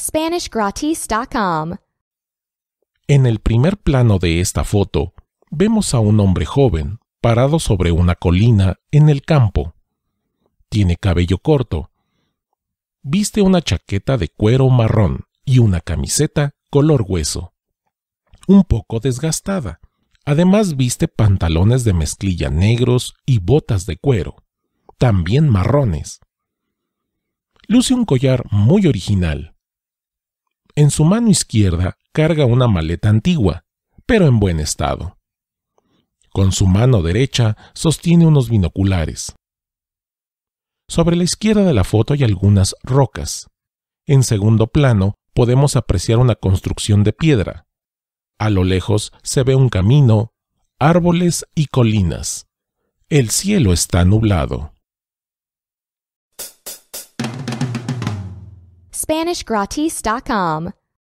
SpanishGratis.com. En el primer plano de esta foto, vemos a un hombre joven parado sobre una colina en el campo. Tiene cabello corto. Viste una chaqueta de cuero marrón y una camiseta color hueso, un poco desgastada. Además viste pantalones de mezclilla negros y botas de cuero, también marrones. Luce un collar muy original, en su mano izquierda carga una maleta antigua, pero en buen estado. Con su mano derecha sostiene unos binoculares. Sobre la izquierda de la foto hay algunas rocas. En segundo plano podemos apreciar una construcción de piedra. A lo lejos se ve un camino, árboles y colinas. El cielo está nublado. SpanishGratis.com.